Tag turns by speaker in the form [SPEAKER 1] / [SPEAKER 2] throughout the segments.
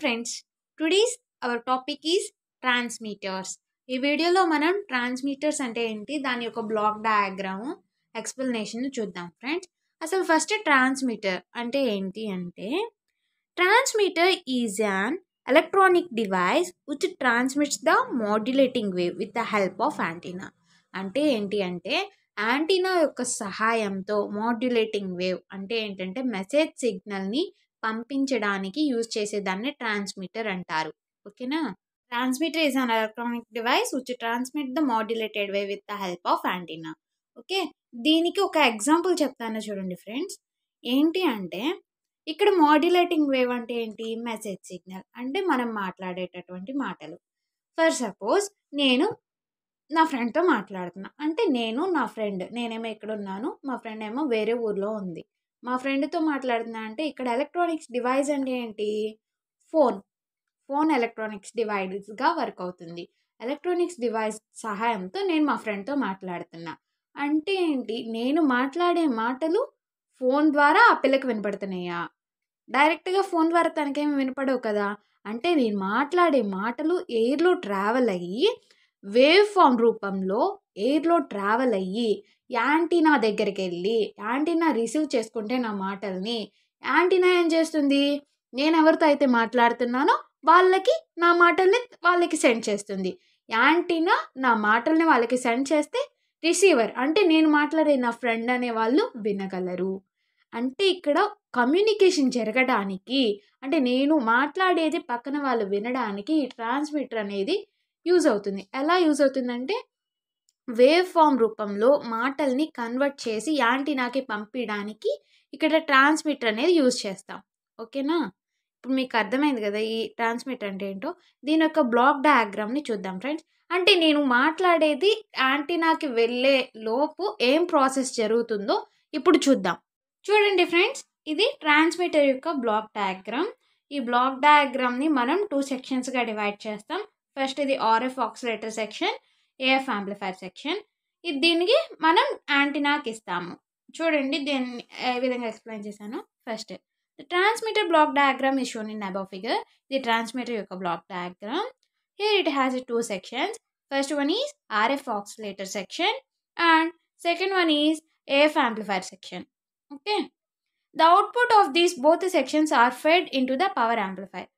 [SPEAKER 1] friends today's our topic is transmitters ఈ వీడియోలో మనం ట్రాన్స్మీటర్స్ అంటే ఏంటి దాని యొక్క బ్లాక్ డయాగ్రామ్ ఎక్స్ప్లెనేషన్ చూద్దాం ఫ్రెండ్స్ అసలు ఫస్ట్ ట్రాన్స్మీటర్ అంటే ఏంటి అంటే transmitter is an electronic device which transmits the modulating wave with the help of antenna అంటే ఏంటి అంటే యాంటీనా యొక్క సహాయంతో మాడ్యులేటింగ్ వేవ్ అంటే ఏంటంటే మెసేజ్ సిగ్నల్ని పంపించడానికి యూజ్ చేసేదాన్ని ట్రాన్స్మిటర్ అంటారు ఓకేనా transmitter is an electronic device which transmit the modulated wave with the help of antenna okay దీనికి ఒక ఎగ్జాంపుల్ చెప్తాను చూడండి ఫ్రెండ్స్ ఏంటి అంటే ఇక్కడ మాడ్యులేటింగ్ వేవ్ అంటే ఏంటి మెసేజ్ సిగ్నల్ అంటే మనం మాట్లాడేటటువంటి మాటలు ఫర్ సపోజ్ నేను నా ఫ్రెండ్తో మాట్లాడుతున్నా అంటే నేను నా ఫ్రెండ్ నేనేమో ఇక్కడ ఉన్నాను మా ఫ్రెండ్ ఏమో వేరే ఊర్లో ఉంది మా ఫ్రెండ్తో మాట్లాడుతున్నా అంటే ఇక్కడ ఎలక్ట్రానిక్స్ డివైస్ అంటే ఏంటి ఫోన్ ఫోన్ ఎలక్ట్రానిక్స్ డివైస్గా వర్క్ అవుతుంది ఎలక్ట్రానిక్స్ డివైస్ సహాయంతో నేను మా ఫ్రెండ్తో మాట్లాడుతున్నా అంటే ఏంటి నేను మాట్లాడే మాటలు ఫోన్ ద్వారా ఆ పిల్లకి వినపడుతున్నాయా డైరెక్ట్గా ఫోన్ ద్వారా తనకేమి వినపడవు కదా అంటే నేను మాట్లాడే మాటలు ఎయిర్లో ట్రావెల్ అయ్యి వేవ్ ఫామ్ రూపంలో ఎయిర్లో ట్రావెల్ అయ్యి యాంటీనా దగ్గరికి వెళ్ళి యాంటీనా రిసీవ్ చేసుకుంటే నా మాటల్ని యాంటీనా ఏం చేస్తుంది నేను ఎవరితో అయితే మాట్లాడుతున్నానో వాళ్ళకి నా మాటల్ని వాళ్ళకి సెండ్ చేస్తుంది యాంటీనా నా మాటల్ని వాళ్ళకి సెండ్ చేస్తే రిసీవర్ అంటే నేను మాట్లాడే నా ఫ్రెండ్ అనే వాళ్ళు వినగలరు అంటే ఇక్కడ కమ్యూనికేషన్ జరగడానికి అంటే నేను మాట్లాడేది పక్కన వాళ్ళు వినడానికి ట్రాన్స్మిటర్ అనేది యూజ్ అవుతుంది ఎలా యూజ్ అవుతుందంటే వేవ్ ఫామ్ రూపంలో మాటల్ని కన్వర్ట్ చేసి యాంటీనాకి పంపించడానికి ఇక్కడ ట్రాన్స్మిటర్ అనేది యూజ్ చేస్తాం ఓకేనా ఇప్పుడు మీకు అర్థమైంది కదా ఈ ట్రాన్స్మిటర్ అంటే ఏంటో దీని యొక్క బ్లాక్ డయాగ్రామ్ని చూద్దాం ఫ్రెండ్స్ అంటే నేను మాట్లాడేది యాంటీనాకి వెళ్ళే లోపు ఏం ప్రాసెస్ జరుగుతుందో ఇప్పుడు చూద్దాం చూడండి ఫ్రెండ్స్ ఇది ట్రాన్స్మిటర్ యొక్క బ్లాక్ డయాగ్రామ్ ఈ బ్లాక్ డయాగ్రామ్ని మనం టూ సెక్షన్స్గా డివైడ్ చేస్తాం ఫస్ట్ ఇది RF oscillator section AF amplifier section ఇది దీనికి మనం యాంటీనాకి ఇస్తాము చూడండి దీన్ని ఏ విధంగా ఎక్స్ప్లెయిన్ చేశాను first the transmitter block diagram ఈ shown in above figure the transmitter యొక్క block diagram here it has two sections first one is RF oscillator section and second one is AF amplifier section okay the output of these both sections are fed in to the power amplifier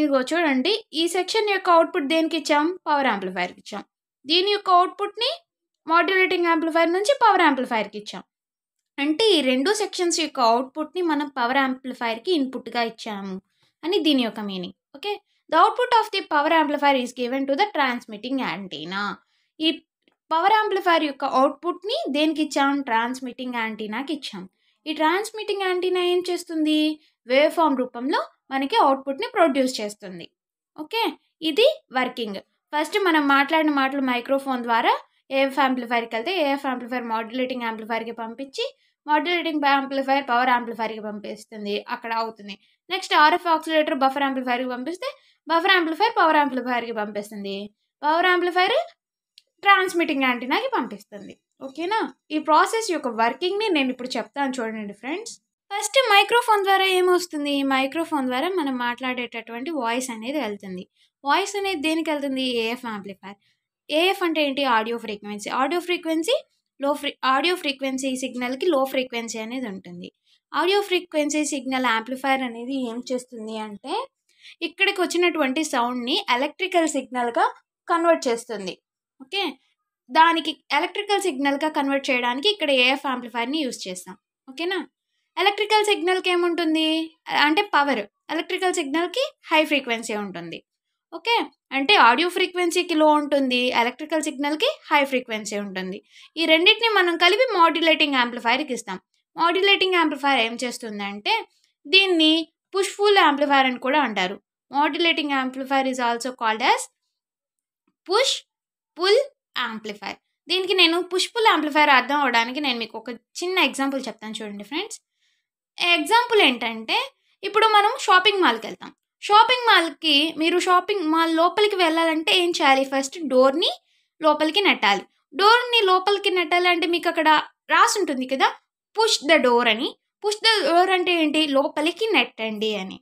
[SPEAKER 1] ఇదిగో చూడండి ఈ section యొక్క output దేనికి ఇచ్చాం power ఆంప్లిఫైర్కి ఇచ్చాం దీని యొక్క అవుట్పుట్ని మాడ్యులేటింగ్ యాంప్లిఫైర్ నుంచి పవర్ యాంప్లిఫైర్కి ఇచ్చాం అంటే ఈ రెండు సెక్షన్స్ యొక్క అవుట్పుట్ని మనం పవర్ యాంప్లిఫైర్కి ఇన్పుట్గా ఇచ్చాము అని దీని యొక్క meaning okay the output of the power amplifier is given to the transmitting antenna ఈ పవర్ యాంప్లిఫైర్ యొక్క అవుట్పుట్ని దేనికి ఇచ్చాం ట్రాన్స్మిటింగ్ యాంటీనాకి ఇచ్చాం ఈ ట్రాన్స్మిటింగ్ యాంటీనా ఏం చేస్తుంది వేవ్ ఫామ్ రూపంలో మనకి అవుట్పుట్ని ప్రొడ్యూస్ చేస్తుంది ఓకే ఇది వర్కింగ్ ఫస్ట్ మనం మాట్లాడిన మాటలు మైక్రోఫోన్ ద్వారా ఏఎఫ్ యాంప్లిఫైర్కి వెళ్తే ఏఎఫ్ యాంప్లిఫైర్ మాడ్యులేటింగ్ యాంప్లిఫైర్కి పంపించి మాడ్యులేటింగ్ యాంప్లిఫైర్ పవర్ యాంప్లిఫైర్కి పంపిస్తుంది అక్కడ అవుతుంది నెక్స్ట్ ఆర్ఎఫ్ ఆక్సిలేటర్ బఫర్ యాంప్లిఫైర్కి పంపిస్తే బఫర్ యాంప్లిఫైర్ పవర్ యాంప్లిఫైర్కి పంపిస్తుంది పవర్ యాంప్లిఫైర్ ట్రాన్స్మిటింగ్ యాంటీనాకి పంపిస్తుంది ఓకేనా ఈ ప్రాసెస్ యొక్క వర్కింగ్ని నేను ఇప్పుడు చెప్తాను చూడండి ఫ్రెండ్స్ ఫస్ట్ మైక్రోఫోన్ ద్వారా ఏమొస్తుంది మైక్రోఫోన్ ద్వారా మనం మాట్లాడేటటువంటి వాయిస్ అనేది వెళ్తుంది వాయిస్ అనేది దేనికి వెళ్తుంది ఏఎఫ్ యాంప్లిఫైర్ ఏఎఫ్ అంటే ఏంటి audio frequency audio frequency low free audio frequency సిగ్నల్కి లో ఫ్రీక్వెన్సీ అనేది ఉంటుంది ఆడియో ఫ్రీక్వెన్సీ సిగ్నల్ ఆంప్లిఫైర్ అనేది ఏం చేస్తుంది అంటే ఇక్కడికి వచ్చినటువంటి సౌండ్ని ఎలక్ట్రికల్ సిగ్నల్గా కన్వర్ట్ చేస్తుంది ఓకే దానికి ఎలక్ట్రికల్ సిగ్నల్గా కన్వర్ట్ చేయడానికి ఇక్కడ ఏఎఫ్ ఆంప్లిఫైర్ని యూస్ చేస్తాం ఓకేనా ఎలక్ట్రికల్ సిగ్నల్కి ఏముంటుంది అంటే పవర్ ఎలక్ట్రికల్ సిగ్నల్కి హై ఫ్రీక్వెన్సీ ఉంటుంది ఓకే అంటే ఆడియో ఫ్రీక్వెన్సీకి లో ఉంటుంది ఎలక్ట్రికల్ సిగ్నల్కి హై ఫ్రీక్వెన్సీ ఉంటుంది ఈ రెండింటిని మనం కలిపి మాడ్యులేటింగ్ యాంప్లిఫైర్కి ఇస్తాం మాడ్యులేటింగ్ యాంప్లిఫైర్ ఏం చేస్తుంది అంటే దీన్ని పుష్ఫుల్ యాంప్లిఫైర్ అని కూడా అంటారు modulating amplifier is also called as push pull amplifier దీనికి నేను పుష్పుల్ యాంప్లిఫైర్ అర్థం అవడానికి నేను మీకు ఒక చిన్న ఎగ్జాంపుల్ చెప్తాను చూడండి ఫ్రెండ్స్ ఎగ్జాంపుల్ ఏంటంటే ఇప్పుడు మనం షాపింగ్ మాల్కి వెళ్తాం షాపింగ్ మాల్కి మీరు షాపింగ్ మాల్ లోపలికి వెళ్ళాలంటే ఏం చేయాలి ఫస్ట్ డోర్ని లోపలికి నెట్టాలి డోర్ని లోపలికి నెట్టాలి అంటే మీకు అక్కడ రాసి ఉంటుంది కదా పుష్ ద డోర్ అని పుష్ ద డోర్ అంటే ఏంటి లోపలికి నెట్టండి అని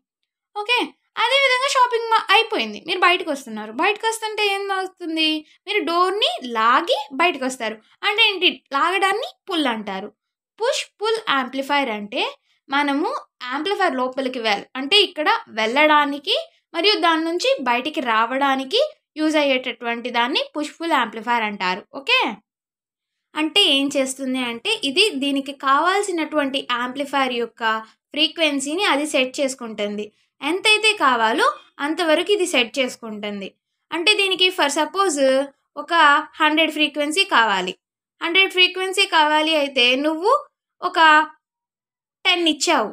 [SPEAKER 1] ఓకే అదేవిధంగా షాపింగ్ మాల్ అయిపోయింది మీరు బయటకు వస్తున్నారు బయటకు వస్తుంటే ఏం అవుతుంది మీరు డోర్ని లాగి బయటకు వస్తారు అంటే ఏంటి లాగడాన్ని పుల్ అంటారు పుష్ పుల్ యాంప్లిఫైర్ అంటే మనము యాంప్లిఫైర్ లోపలికి వెళ్ అంటే ఇక్కడ వెళ్ళడానికి మరియు దాని నుంచి బయటికి రావడానికి యూజ్ అయ్యేటటువంటి దాన్ని పుష్ఫుల్ యాంప్లిఫైర్ అంటారు ఓకే అంటే ఏం చేస్తుంది అంటే ఇది దీనికి కావాల్సినటువంటి యాంప్లిఫైర్ యొక్క ఫ్రీక్వెన్సీని అది సెట్ చేసుకుంటుంది ఎంతైతే కావాలో అంతవరకు ఇది సెట్ చేసుకుంటుంది అంటే దీనికి ఫర్ సపోజ్ ఒక హండ్రెడ్ ఫ్రీక్వెన్సీ కావాలి హండ్రెడ్ ఫ్రీక్వెన్సీ కావాలి అయితే నువ్వు ఒక టెన్ ఇచ్చావు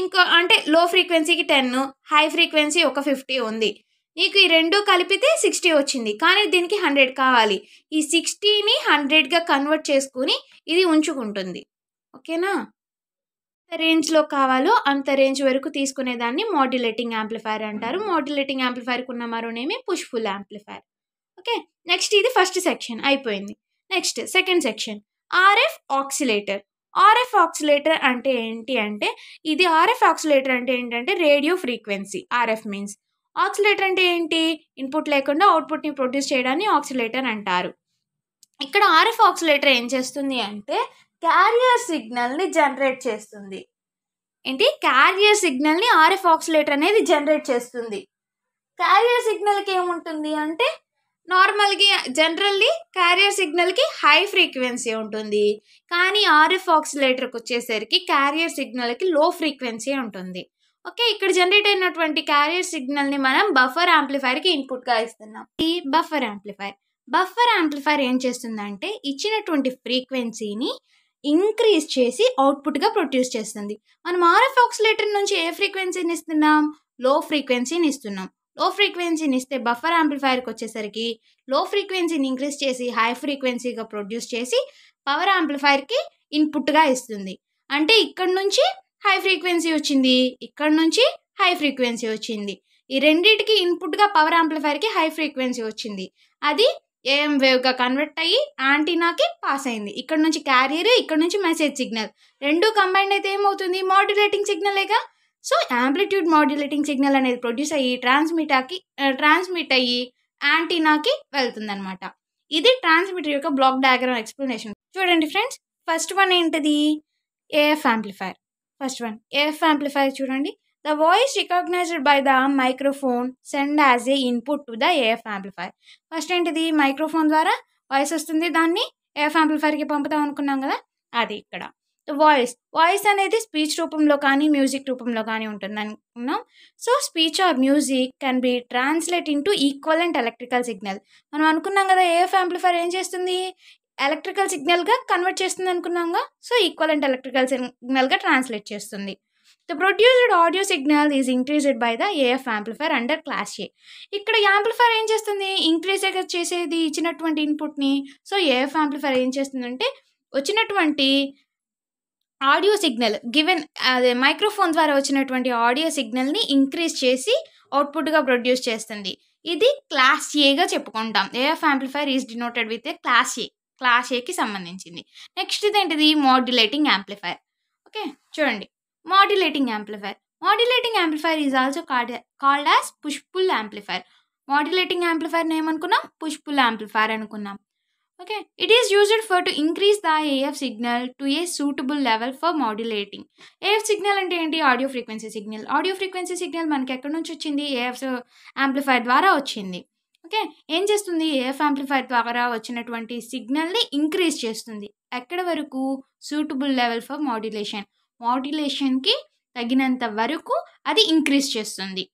[SPEAKER 1] ఇంకో అంటే లో ఫ్రీక్వెన్సీకి టెన్ హై ఫ్రీక్వెన్సీ ఒక ఫిఫ్టీ ఉంది నీకు ఈ రెండు కలిపితే సిక్స్టీ వచ్చింది కానీ దీనికి హండ్రెడ్ కావాలి ఈ సిక్స్టీని హండ్రెడ్గా కన్వర్ట్ చేసుకుని ఇది ఉంచుకుంటుంది ఓకేనా రేంజ్లో కావాలో అంత రేంజ్ వరకు తీసుకునేదాన్ని మాడ్యులేటింగ్ యాంప్లిఫైర్ అంటారు మాడ్యులేటింగ్ యాంప్లిఫైర్కి ఉన్న మరోనేమి పుష్ఫుల్ యాంప్లిఫైర్ ఓకే నెక్స్ట్ ఇది ఫస్ట్ సెక్షన్ అయిపోయింది next second section RF oscillator RF oscillator అంటే ఏంటి అంటే ఇది ఆర్ఎఫ్ ఆక్సిలేటర్ అంటే ఏంటంటే radio frequency RF means oscillator అంటే ఏంటి ఇన్పుట్ లేకుండా అవుట్పుట్ని ప్రొడ్యూస్ చేయడాన్ని ఆక్సిలేటర్ అంటారు ఇక్కడ ఆర్ఎఫ్ ఆక్సిలేటర్ ఏం చేస్తుంది అంటే క్యారియర్ సిగ్నల్ని జనరేట్ చేస్తుంది ఏంటి క్యారియర్ సిగ్నల్ని ఆర్ఎఫ్ ఆక్సిలేటర్ అనేది జనరేట్ చేస్తుంది క్యారియర్ సిగ్నల్కి ఏముంటుంది అంటే నార్మల్గా జనరల్లీ క్యారియర్ సిగ్నల్కి హై ఫ్రీక్వెన్సీ ఉంటుంది కానీ ఆర్ఎఫ్ ఆక్సిలేటర్కి వచ్చేసరికి క్యారియర్ సిగ్నల్కి లో ఫ్రీక్వెన్సీ ఉంటుంది ఓకే ఇక్కడ జనరేట్ అయినటువంటి క్యారియర్ సిగ్నల్ని మనం బఫర్ యాంప్లిఫైర్కి ఇన్పుట్గా ఇస్తున్నాం ఈ బఫర్ యాంప్లిఫైర్ బఫర్ యాంప్లిఫైర్ ఏం చేస్తుందంటే ఇచ్చినటువంటి ఫ్రీక్వెన్సీని ఇంక్రీజ్ చేసి అవుట్పుట్గా ప్రొడ్యూస్ చేస్తుంది మనం ఆర్ఎఫ్ ఆక్సిలేటర్ నుంచి ఏ ఫ్రీక్వెన్సీని ఇస్తున్నాం లో ఫ్రీక్వెన్సీని ఇస్తున్నాం లో ఫ్రీక్వెన్సీని ఇస్తే బఫర్ ఆంప్లిఫైర్కి వచ్చేసరికి లో ఫ్రీక్వెన్సీని ఇంక్రీజ్ చేసి హై ఫ్రీక్వెన్సీగా ప్రొడ్యూస్ చేసి పవర్ యాంప్లిఫైర్కి ఇన్పుట్గా ఇస్తుంది అంటే ఇక్కడ నుంచి హై ఫ్రీక్వెన్సీ వచ్చింది ఇక్కడ నుంచి హై ఫ్రీక్వెన్సీ వచ్చింది ఈ రెండింటికి ఇన్పుట్గా పవర్ ఆంప్లిఫైర్కి హై ఫ్రీక్వెన్సీ వచ్చింది అది ఏఎం వేవ్గా కన్వర్ట్ అయ్యి యాంటీనాకి పాస్ అయింది ఇక్కడ నుంచి క్యారియర్ ఇక్కడ నుంచి మెసేజ్ సిగ్నల్ రెండు కంబైన్ అయితే ఏమవుతుంది మోడ్యులేటింగ్ సిగ్నలేగా సో యాంప్లిట్యూడ్ మాడ్యులేటింగ్ సిగ్నల్ అనేది ప్రొడ్యూస్ అయ్యి ఆకి ట్రాన్స్మిట్ అయ్యి యాంటీనాకి వెళ్తుందనమాట ఇది ట్రాన్స్మిటర్ యొక్క బ్లాక్ డయాగ్రామ్ ఎక్స్ప్లెనేషన్ చూడండి ఫ్రెండ్స్ ఫస్ట్ వన్ ఏంటిది AF amplifier first one AF amplifier చూడండి the voice recognised by the microphone send as a input to the AF amplifier first ఏంటిది మైక్రోఫోన్ ద్వారా వాయిస్ వస్తుంది దాన్ని ఏఎఫ్ యాంప్లిఫైర్కి పంపుతాం అనుకున్నాం కదా అది ఇక్కడ వాయిస్ వాయిస్ అనేది స్పీచ్ రూపంలో కానీ మ్యూజిక్ రూపంలో కానీ ఉంటుంది అనుకున్నాం so speech or music can be translate in equal equivalent electrical signal మనం అనుకున్నాం కదా ఏఎఫ్ యాంప్లిఫైర్ ఏం చేస్తుంది ఎలక్ట్రికల్ సిగ్నల్గా కన్వర్ట్ చేస్తుంది అనుకున్నాంగా సో ఈక్వలెంట్ ఎలక్ట్రికల్ సిగ్నల్గా ట్రాన్స్లేట్ చేస్తుంది the produced audio signal is increased by the AF amplifier under class A ఇక్కడ యాంప్లిఫైర్ ఏం చేస్తుంది ఇంక్రీజ్ చేసేది ఇచ్చినటువంటి ఇన్పుట్ని సో ఏఎఫ్ యాంప్లిఫైర్ ఏం చేస్తుందంటే వచ్చినటువంటి ఆడియో సిగ్నల్ గివెన్ అదే మైక్రోఫోన్ ద్వారా వచ్చినటువంటి ఆడియో సిగ్నల్ని ఇంక్రీజ్ చేసి అవుట్పుట్గా ప్రొడ్యూస్ చేస్తుంది ఇది క్లాస్ ఏగా చెప్పుకుంటాం AF amplifier is denoted with A class A class ఏకి సంబంధించింది నెక్స్ట్ ఇదేంటిది మాడ్యులేటింగ్ యాంప్లిఫైర్ ఓకే చూడండి modulating amplifier modulating amplifier is also cod called as push pull amplifier modulating amplifier ఏమనుకున్నాం పుష్పుల్ యాంప్లిఫైర్ అనుకున్నాం okay it is used for to increase the AF signal to a suitable level for modulating AF signal అంటే ఏంటి audio frequency signal audio frequency signal మనకి ఎక్కడి నుంచి వచ్చింది AF amplifier ద్వారా వచ్చింది ఓకే ఏం చేస్తుంది ఏఎఫ్ యాంప్లిఫైర్ ద్వారా వచ్చినటువంటి సిగ్నల్ని ఇంక్రీజ్ చేస్తుంది ఎక్కడ వరకు సూటబుల్ లెవెల్ ఫర్ మాడ్యులేషన్ మాడ్యులేషన్కి తగినంత వరకు అది ఇంక్రీజ్ చేస్తుంది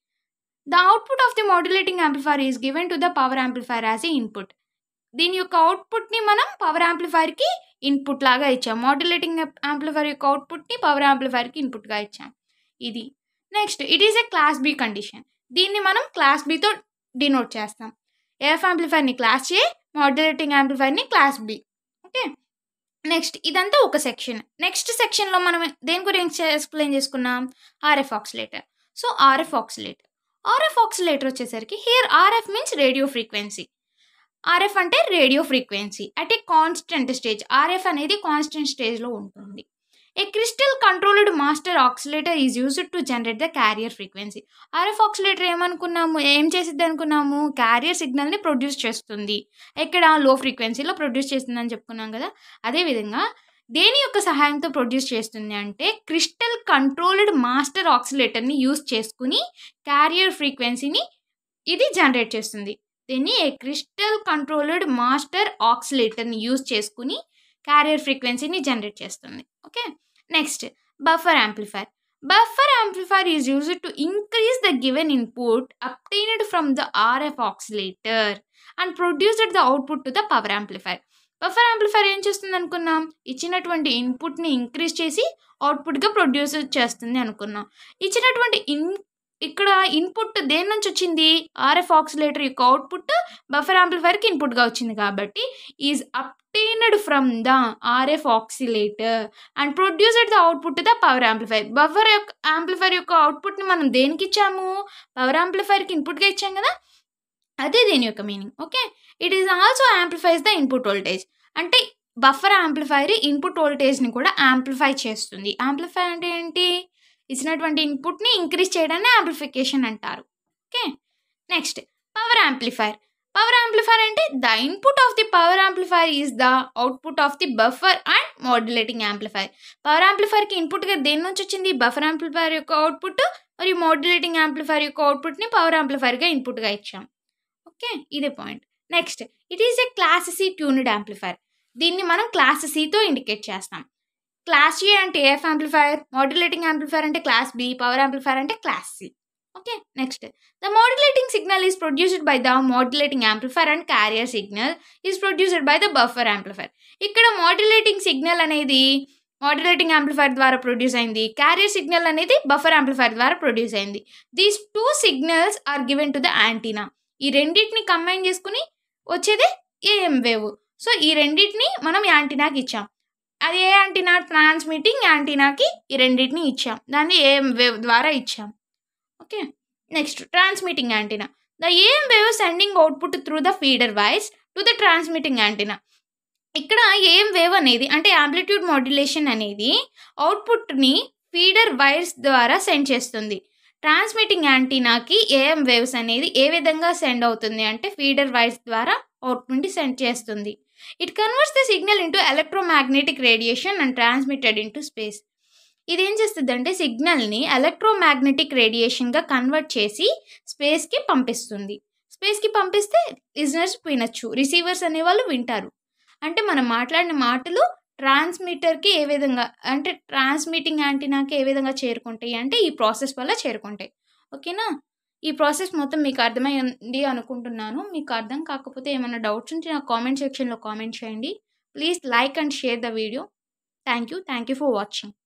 [SPEAKER 1] the output of the modulating amplifier is given to the power amplifier as a input దీని యొక్క అవుట్పుట్ని మనం పవర్ యాంప్లిఫైర్కి ఇన్పుట్ లాగా ఇచ్చాం మోడ్యులేటింగ్ యాంప్లిఫైర్ యొక్క అవుట్పుట్ని పవర్ యాంప్లిఫైర్కి ఇన్పుట్గా ఇచ్చాం ఇది next it is a class B condition దీన్ని మనం క్లాస్ బితో డినోట్ చేస్తాం ఎఫ్ యాంప్లిఫైర్ని క్లాస్ ఏ మాడ్యులేటింగ్ యాంప్లిఫైర్ని క్లాస్ బి ఓకే నెక్స్ట్ ఇదంతా ఒక సెక్షన్ నెక్స్ట్ సెక్షన్లో మనం దేని గురించి ఎక్స్ప్లెయిన్ చేసుకున్నాం RF oscillator so RF oscillator RF oscillator వచ్చేసరికి here RF means radio frequency RF అంటే radio frequency at a constant stage RF అనేది కాన్స్టెంట్ స్టేజ్లో ఉంటుంది a crystal controlled master oscillator is used to generate the carrier frequency RF oscillator ఏమనుకున్నాము ఏం చేసిద్ది అనుకున్నాము carrier సిగ్నల్ని produce చేస్తుంది ఎక్కడ లో ఫ్రీక్వెన్సీలో ప్రొడ్యూస్ చేస్తుందని చెప్పుకున్నాం కదా అదేవిధంగా దేని యొక్క సహాయంతో ప్రొడ్యూస్ చేస్తుంది అంటే క్రిస్టల్ కంట్రోల్డ్ మాస్టర్ ఆక్సిలేటర్ని యూస్ చేసుకుని క్యారియర్ ఫ్రీక్వెన్సీని ఇది జనరేట్ చేస్తుంది దీన్ని ఏ క్రిస్టల్ కంట్రోల్డ్ మాస్టర్ ఆక్సిలేటర్ని యూజ్ చేసుకుని క్యారియర్ ఫ్రీక్వెన్సీని జనరేట్ చేస్తుంది okay next buffer amplifier buffer amplifier is use to increase the given input obtained from the RF oscillator and produced the output to the power amplifier buffer amplifier ఏం చేస్తుంది అనుకున్నాం ఇచ్చినటువంటి ఇన్పుట్ని increase చేసి అవుట్పుట్గా produce చేస్తుంది అనుకున్నాం ఇచ్చినటువంటి ఇన్ ఇక్కడ ఇన్పుట్ దేని నుంచి వచ్చింది ఆర్ఎఫ్ ఆక్సిలేటర్ యొక్క అవుట్పుట్ బఫర్ ఆంప్లిఫైర్కి ఇన్పుట్గా వచ్చింది కాబట్టి is obtained from the RF oscillator and produce at the output the power amplifier buffer యొక్క ఆంప్లిఫైర్ యొక్క అవుట్పుట్ని మనం దేనికి ఇచ్చాము పవర్ యాంప్లిఫైర్కి ఇన్పుట్గా ఇచ్చాం కదా అదే దీని యొక్క meaning okay it is also amplifies the input voltage అంటే బఫర్ ఆంప్లిఫైర్ ఇన్పుట్ వోల్టేజ్ని కూడా యాంప్లిఫై చేస్తుంది యాంప్లిఫై అంటే ఏంటి ఇచ్చినటువంటి ఇన్పుట్ని ఇంక్రీజ్ చేయడాన్ని యాంప్లిఫికేషన్ అంటారు okay next power amplifier power amplifier అంటే the input of the power amplifier is the output of the buffer and modulating amplifier power యాంప్లిఫైర్కి ఇన్పుట్గా దేని నుంచి వచ్చింది బఫర్ యాంప్లిఫైర్ యొక్క అవుట్పుట్ మరియు మోడ్యులేటింగ్ యాంప్లిఫైర్ యొక్క అవుట్పుట్ని పవర్ యాంప్లిఫైర్గా ఇన్పుట్గా ఇచ్చాం ఓకే ఇదే point next it is a class C tuned amplifier దీన్ని మనం క్లాస్ సితో ఇండికేట్ చేస్తాం క్లాస్ ఏ అంటే ఏఎఫ్ యాంప్లిఫైర్ మోడ్యులేటింగ్ యాంప్లిఫైయర్ అంటే క్లాస్ బి పవర్ యాంప్లిఫైయర్ అంటే class C okay next the modulating signal is produced by the modulating amplifier and carrier signal is produced by the buffer amplifier ఇక్కడ modulating signal అనేది modulating amplifier ద్వారా produce అయింది carrier signal అనేది buffer amplifier ద్వారా produce అయింది these two signals are given to the antenna ఈ రెండింటిని combine చేసుకుని వచ్చేది ఏఎం వేవ్ సో ఈ రెండింటిని మనం యాంటీనాకి ఇచ్చాం అది ఏ యాంటీనా ట్రాన్స్మిటింగ్ యాంటీనాకి ఈ రెండింటిని ఇచ్చాం దాన్ని ఏఎం వేవ్ ద్వారా ఇచ్చాం okay next transmitting antenna the AM wave sending output through the feeder voice to the transmitting antenna ఇక్కడ ఏం వేవ్ అనేది అంటే యాంప్లిట్యూడ్ మాడ్యులేషన్ అనేది అవుట్పుట్ని ఫీడర్ వైర్స్ ద్వారా సెండ్ చేస్తుంది ట్రాన్స్మిటింగ్ యాంటీనాకి ఏఎం వేవ్స్ అనేది ఏ విధంగా సెండ్ అవుతుంది అంటే ఫీడర్ వైర్స్ ద్వారా అవుట్పుట్ని సెండ్ చేస్తుంది it converts the signal into electromagnetic radiation and transmitted into space ఇది ఏం చేస్తుందంటే సిగ్నల్ని ఎలక్ట్రోమాగ్నెటిక్ రేడియేషన్గా కన్వర్ట్ చేసి స్పేస్కి పంపిస్తుంది స్పేస్కి పంపిస్తే లిజనర్స్ వినొచ్చు రిసీవర్స్ అనేవాళ్ళు వింటారు అంటే మనం మాట్లాడిన మాటలు ట్రాన్స్మిటర్కి ఏ విధంగా అంటే ట్రాన్స్మిటింగ్ యాంటీనాకి ఏ విధంగా చేరుకుంటాయి అంటే ఈ ప్రాసెస్ వల్ల చేరుకుంటాయి ఓకేనా ఈ ప్రాసెస్ మొత్తం మీకు అర్థమైంది అనుకుంటున్నాను మీకు అర్థం కాకపోతే ఏమైనా డౌట్స్ ఉంటే నాకు కామెంట్ సెక్షన్లో కామెంట్ చేయండి please like and share the video thank you thank you for watching